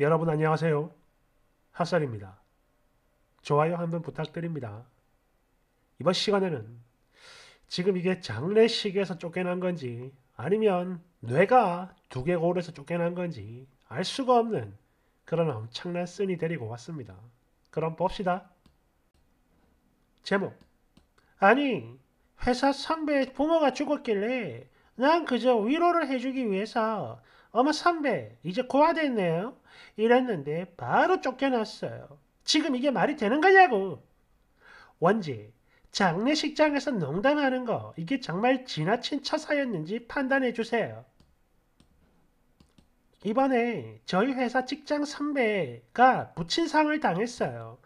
여러분 안녕하세요. 핫살입니다. 좋아요 한번 부탁드립니다. 이번 시간에는 지금 이게 장례식에서 쫓겨난 건지 아니면 뇌가 두개골에서 쫓겨난 건지 알 수가 없는 그런 엄청난 쓴이 데리고 왔습니다. 그럼 봅시다. 제목 아니 회사 선배 부모가 죽었길래 난 그저 위로를 해주기 위해서 어머 선배 이제 고아됐네요 이랬는데 바로 쫓겨났어요. 지금 이게 말이 되는 거냐고. 원지 장례식장에서 농담하는 거 이게 정말 지나친 처사였는지 판단해 주세요. 이번에 저희 회사 직장 선배가 부친상을 당했어요.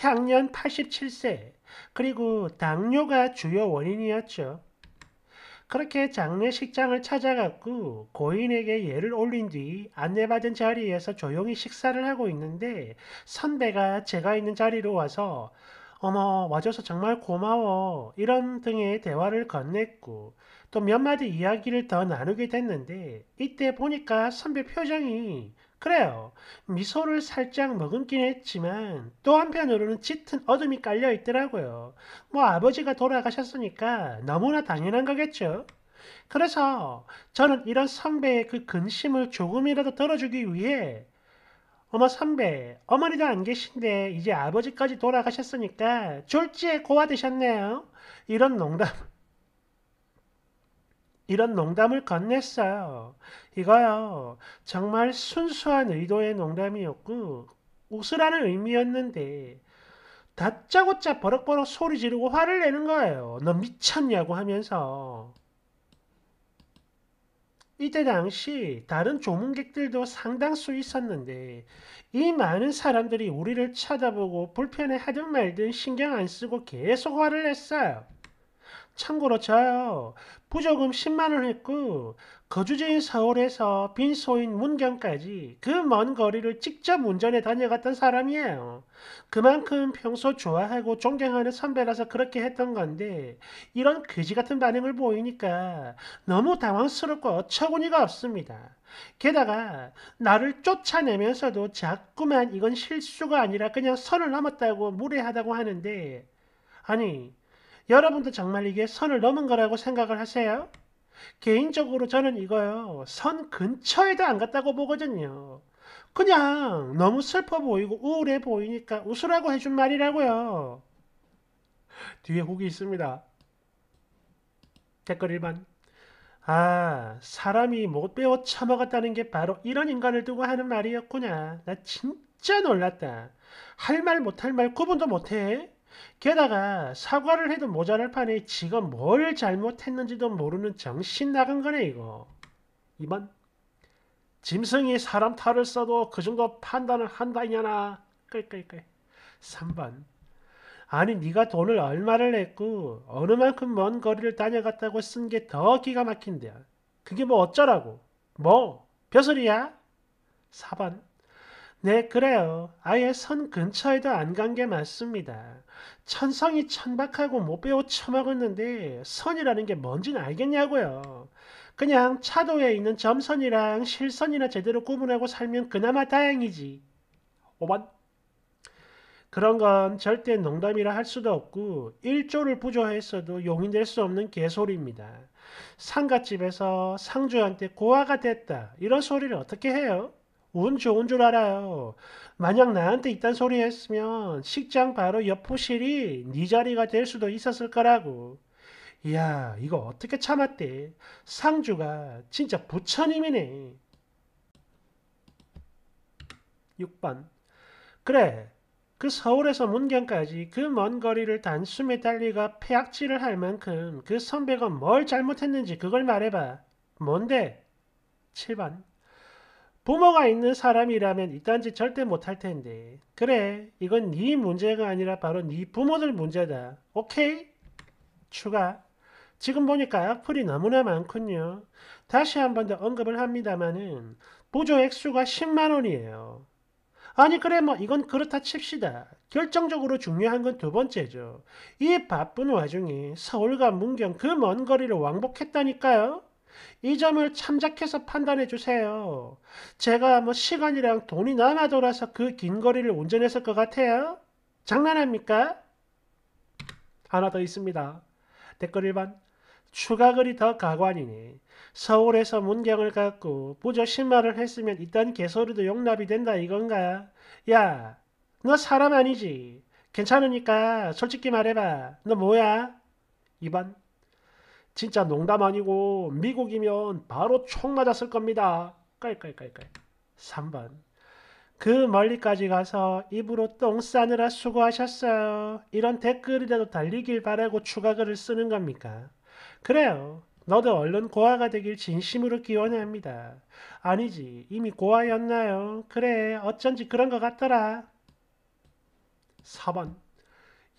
향년 87세 그리고 당뇨가 주요 원인이었죠. 그렇게 장례식장을 찾아갔고 고인에게 예를 올린 뒤 안내받은 자리에서 조용히 식사를 하고 있는데 선배가 제가 있는 자리로 와서 어머 와줘서 정말 고마워 이런 등의 대화를 건넸고 또 몇 마디 이야기를 더 나누게 됐는데 이때 보니까 선배 표정이 그래요. 미소를 살짝 머금긴 했지만 또 한편으로는 짙은 어둠이 깔려 있더라고요. 뭐 아버지가 돌아가셨으니까 너무나 당연한 거겠죠. 그래서 저는 이런 선배의 그 근심을 조금이라도 덜어주기 위해 어머 선배, 어머니도 안 계신데 이제 아버지까지 돌아가셨으니까 졸지에 고아 되셨네요. 이런 농담 이런 농담을 건넸어요. 이거요. 정말 순수한 의도의 농담이었고 웃으라는 의미였는데 다짜고짜 버럭버럭 소리 지르고 화를 내는 거예요. 너 미쳤냐고 하면서. 이때 당시 다른 조문객들도 상당수 있었는데 이 많은 사람들이 우리를 쳐다보고 불편해하든 말든 신경 안 쓰고 계속 화를 냈어요. 참고로 저요 부조금 10만원 했고 거주지인 서울에서 빈소인 문경까지 그 먼 거리를 직접 운전해 다녀갔던 사람이에요. 그만큼 평소 좋아하고 존경하는 선배라서 그렇게 했던 건데 이런 그지 같은 반응을 보이니까 너무 당황스럽고 어처구니가 없습니다. 게다가 나를 쫓아내면서도 자꾸만 이건 실수가 아니라 그냥 선을 넘었다고 무례하다고 하는데 아니 여러분도 정말 이게 선을 넘은 거라고 생각을 하세요? 개인적으로 저는 이거요. 선 근처에도 안 갔다고 보거든요. 그냥 너무 슬퍼 보이고 우울해 보이니까 웃으라고 해준 말이라고요. 뒤에 후기 있습니다. 댓글 1번. 아, 사람이 못 배워 처먹었다는게 바로 이런 인간을 두고 하는 말이었구나. 나 진짜 놀랐다. 할 말 못 할 말 구분도 못해. 게다가 사과를 해도 모자랄 판에 지가 뭘 잘못했는지도 모르는 정신 나간 거네 이거. 2번 짐승이 사람 탈을 써도 그 정도 판단을 한다 이냐나. 끌끌끌. 3번 아니 네가 돈을 얼마를 냈고 어느 만큼 먼 거리를 다녀갔다고 쓴 게 더 기가 막힌데 그게 뭐 어쩌라고 뭐 벼슬이야? 4번 네, 그래요. 아예 선 근처에도 안 간 게 맞습니다. 천성이 천박하고 못 배워 처먹었는데 선이라는 게뭔진 알겠냐고요. 그냥 차도에 있는 점선이랑 실선이나 제대로 구분하고 살면 그나마 다행이지. 5번. 그런 건 절대 농담이라 할 수도 없고 일조를 부조했어도 용인될 수 없는 개소리입니다. 상갓집에서 상주한테 고아가 됐다. 이런 소리를 어떻게 해요? 운 좋은 줄 알아요. 만약 나한테 이딴 소리 했으면 식장 바로 옆호실이네 자리가 될 수도 있었을 거라고. 이야 이거 어떻게 참았대. 상주가 진짜 부처님이네. 6번 그래 그 서울에서 문경까지 그 먼 거리를 단숨에 달리가 폐악질을 할 만큼 그 선배가 뭘 잘못했는지 그걸 말해봐. 뭔데? 7번 부모가 있는 사람이라면 이딴 짓 절대 못할 텐데 그래 이건 네 문제가 아니라 바로 네 부모들 문제다 오케이? 추가 지금 보니까 악플이 너무나 많군요 다시 한 번 더 언급을 합니다마는 보조 액수가 10만원이에요 아니 그래 뭐 이건 그렇다 칩시다. 결정적으로 중요한 건 두 번째죠. 이 바쁜 와중에 서울과 문경 그 먼 거리를 왕복했다니까요. 이 점을 참작해서 판단해 주세요. 제가 뭐 시간이랑 돈이 남아 돌아서 그 긴 거리를 운전했을 것 같아요? 장난합니까? 하나 더 있습니다. 댓글 1번 추가 글이 더 가관이니 서울에서 문경을 갖고 부저 1 0을 했으면 이딴 개소리도 용납이 된다 이건가? 야, 너 사람 아니지? 괜찮으니까 솔직히 말해봐. 너 뭐야? 2번 진짜 농담 아니고 미국이면 바로 총 맞았을 겁니다. 깔깔깔깔. 3번. 그 멀리까지 가서 입으로 똥 싸느라 수고하셨어요. 이런 댓글이라도 달리길 바라고 추가 글을 쓰는 겁니까? 그래요. 너도 얼른 고아가 되길 진심으로 기원합니다. 아니지, 이미 고아였나요? 그래, 어쩐지 그런 것 같더라. 4번.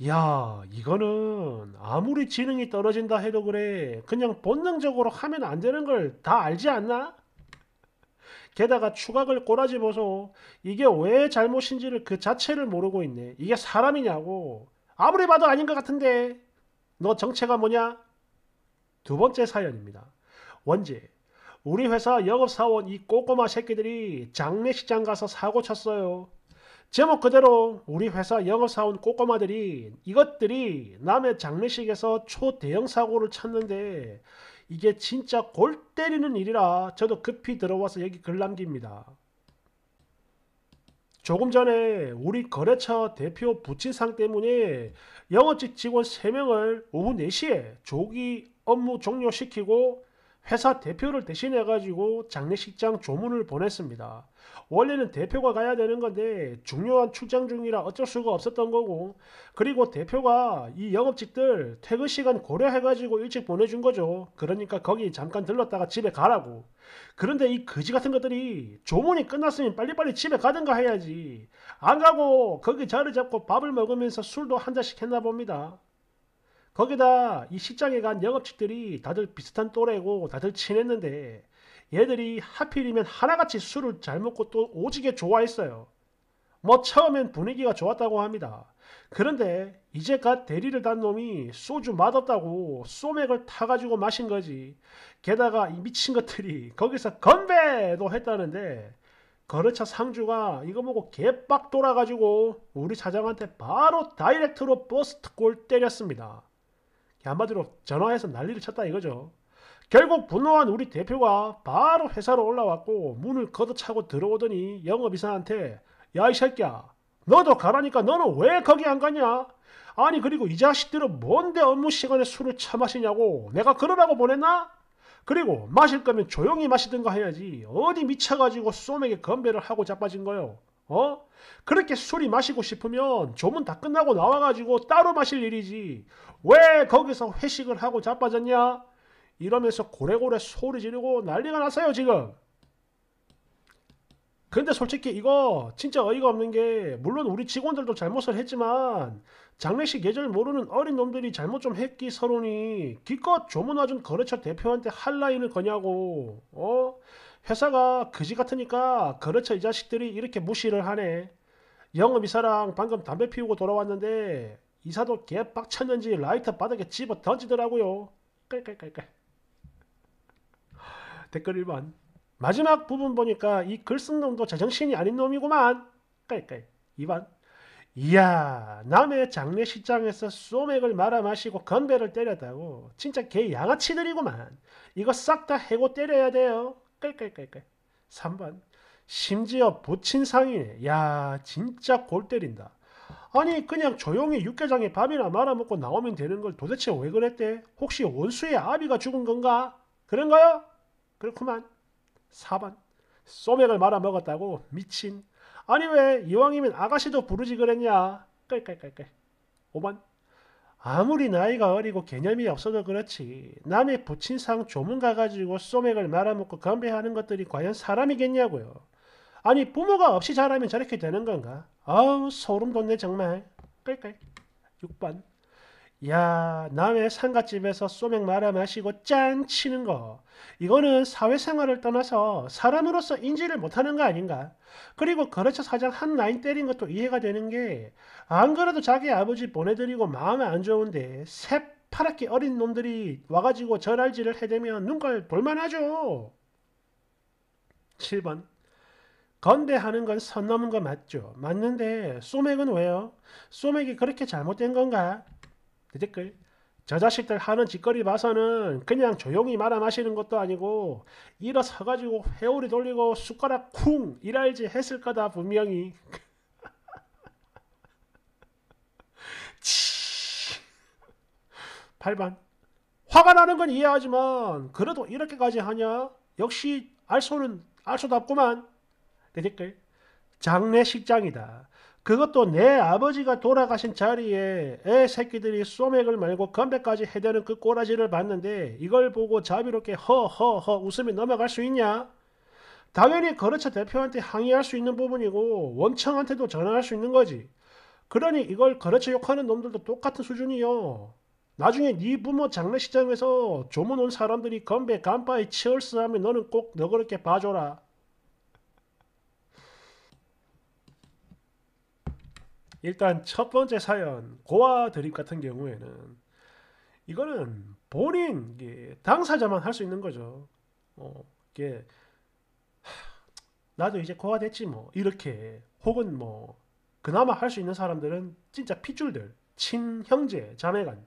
야, 이거는 아무리 지능이 떨어진다 해도 그래. 그냥 본능적으로 하면 안 되는 걸 다 알지 않나? 게다가 추각을 꼬라지어서 이게 왜 잘못인지를 그 자체를 모르고 있네. 이게 사람이냐고. 아무리 봐도 아닌 것 같은데. 너 정체가 뭐냐? 두 번째 사연입니다. 원제. 우리 회사 영업사원 이 꼬꼬마 새끼들이 장례식장 가서 사고 쳤어요. 제목 그대로 우리 회사 영어사원 꼬꼬마들이 이것들이 남의 장례식에서 초대형 사고를 찾는데 이게 진짜 골 때리는 일이라 저도 급히 들어와서 여기 글 남깁니다. 조금 전에 우리 거래처 대표 부친상 때문에 영업직 직원 3명을 오후 4시에 조기 업무 종료시키고 회사 대표를 대신해 가지고 장례식장 조문을 보냈습니다. 원래는 대표가 가야 되는 건데 중요한 출장 중이라 어쩔 수가 없었던 거고 그리고 대표가 이 영업직들 퇴근 시간 고려해 가지고 일찍 보내준 거죠. 그러니까 거기 잠깐 들렀다가 집에 가라고. 그런데 이 거지 같은 것들이 조문이 끝났으면 빨리빨리 집에 가든가 해야지. 안 가고 거기 자리 잡고 밥을 먹으면서 술도 한 잔씩 했나 봅니다. 거기다 이 식장에 간 영업직들이 다들 비슷한 또래고 다들 친했는데 얘들이 하필이면 하나같이 술을 잘 먹고 또 오지게 좋아했어요. 뭐 처음엔 분위기가 좋았다고 합니다. 그런데 이제갓 대리를 단 놈이 소주 맛없다고 소맥을 타가지고 마신 거지. 게다가 이 미친 것들이 거기서 건배도 했다는데 거래차 상주가 이거 보고 개빡 돌아가지고 우리 사장한테 바로 다이렉트로 버스트골 때렸습니다. 한마디로 전화해서 난리를 쳤다 이거죠. 결국 분노한 우리 대표가 바로 회사로 올라왔고 문을 걷어차고 들어오더니 영업이사한테 야 이 새끼야 너도 가라니까 너는 왜 거기 안 가냐? 아니 그리고 이 자식들은 뭔데 업무 시간에 술을 처마시냐고 내가 그러라고 보냈나? 그리고 마실 거면 조용히 마시든가 해야지 어디 미쳐가지고 쏨에게 건배를 하고 자빠진 거요. 어? 그렇게 술이 마시고 싶으면 조문 다 끝나고 나와가지고 따로 마실 일이지. 왜 거기서 회식을 하고 자빠졌냐? 이러면서 고래고래 소리 지르고 난리가 났어요, 지금. 근데 솔직히 이거 진짜 어이가 없는 게 물론 우리 직원들도 잘못을 했지만 장례식 예절 모르는 어린 놈들이 잘못 좀 했기 서론이 기껏 조문 와준 거래처 대표한테 할 라인을 거냐고 어? 회사가 거지 같으니까 그렇죠 이 자식들이 이렇게 무시를 하네. 영업이사랑 방금 담배 피우고 돌아왔는데 이사도 개빡쳤는지 라이터 바닥에 집어 던지더라고요. 깔깔깔깔. 댓글 1번 마지막 부분 보니까 이글쓴 놈도 제정신이 아닌 놈이구만. 깔깔. 2번 이야 남의 장례식장에서 소맥을 말아 마시고 건배를 때렸다고 진짜 개 양아치들이구만. 이거 싹 다 해고 때려야 돼요. 끌끌끌끌. 3번 심지어 부친 상인에 야 진짜 골 때린다. 아니 그냥 조용히 육개장에 밥이나 말아먹고 나오면 되는 걸 도대체 왜 그랬대? 혹시 원수의 아비가 죽은 건가? 그런가요? 그렇구만. 4번 소맥을 말아먹었다고 미친 아니 왜 이왕이면 아가씨도 부르지 그랬냐? 끌끌끌끌. 5번 아무리 나이가 어리고 개념이 없어도 그렇지 남의 부친상 조문 가가지고 소맥을 말아먹고 건배하는 것들이 과연 사람이겠냐고요. 아니 부모가 없이 자라면 저렇게 되는 건가? 아우 소름 돋네 정말. 끌끌. 6번. 야 남의 상갓집에서 소맥 말아 마시고 짠 치는 거 이거는 사회생활을 떠나서 사람으로서 인지를 못하는 거 아닌가 그리고 거래처 사장 한 라인 때린 것도 이해가 되는 게 안 그래도 자기 아버지 보내드리고 마음에 안 좋은데 새파랗게 어린 놈들이 와가지고 저랄지를 해대면 눈깔 볼만하죠 7번 건대하는 건 선 넘은 거 맞죠 맞는데 소맥은 왜요? 소맥이 그렇게 잘못된 건가? 댓글 저 자식들 하는 짓거리 봐서는 그냥 조용히 말아 마시는 것도 아니고 일어서 가지고 회오리 돌리고 숟가락 쿵 일할지 했을 거다 분명히 치 8번 화가 나는 건 이해하지만 그래도 이렇게까지 하냐? 역시 알소는 알소답구만 내 댓글 장례식장이다 그것도 내 아버지가 돌아가신 자리에 애 새끼들이 소맥을 말고 건배까지 해대는 그 꼬라지를 봤는데 이걸 보고 자비롭게 허허허 웃음이 넘어갈 수 있냐? 당연히 거래차 대표한테 항의할 수 있는 부분이고 원청한테도 전화할 수 있는 거지. 그러니 이걸 거래차 욕하는 놈들도 똑같은 수준이요. 나중에 네 부모 장례식장에서 조문 온 사람들이 건배 간바에 치얼스하면 너는 꼭 너그럽게 봐줘라. 일단 첫 번째 사연 고아 드립 같은 경우에는 이거는 본인 예, 당사자만 할 수 있는 거죠. 어, 이게 나도 이제 고아 됐지 뭐 이렇게 혹은 뭐 그나마 할 수 있는 사람들은 진짜 핏줄들 친형제 자매간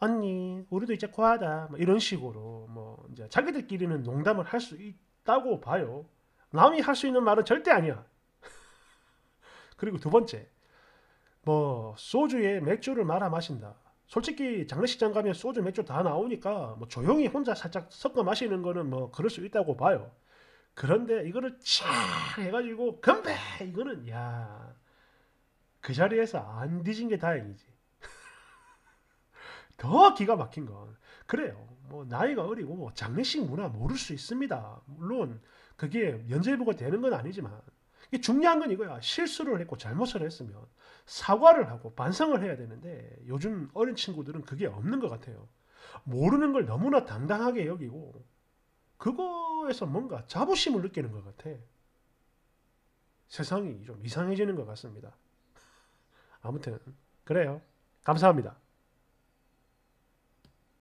언니 우리도 이제 고아다뭐 이런 식으로 뭐 이제 자기들끼리는 농담을 할 수 있다고 봐요. 남이 할 수 있는 말은 절대 아니야. 그리고 두 번째 뭐 소주에 맥주를 말아 마신다. 솔직히 장례식장 가면 소주 맥주 다 나오니까 뭐 조용히 혼자 살짝 섞어 마시는 거는 뭐 그럴 수 있다고 봐요. 그런데 이거를 촤악 해가지고 건배 이거는 야 그 자리에서 안 뒤진 게 다행이지. 더 기가 막힌 건 그래요. 뭐 나이가 어리고 장례식 문화 모를 수 있습니다. 물론 그게 연재부가 되는 건 아니지만 중요한 건 이거야. 실수를 했고 잘못을 했으면 사과를 하고 반성을 해야 되는데 요즘 어린 친구들은 그게 없는 것 같아요. 모르는 걸 너무나 당당하게 여기고 그거에서 뭔가 자부심을 느끼는 것 같아. 세상이 좀 이상해지는 것 같습니다. 아무튼 그래요. 감사합니다.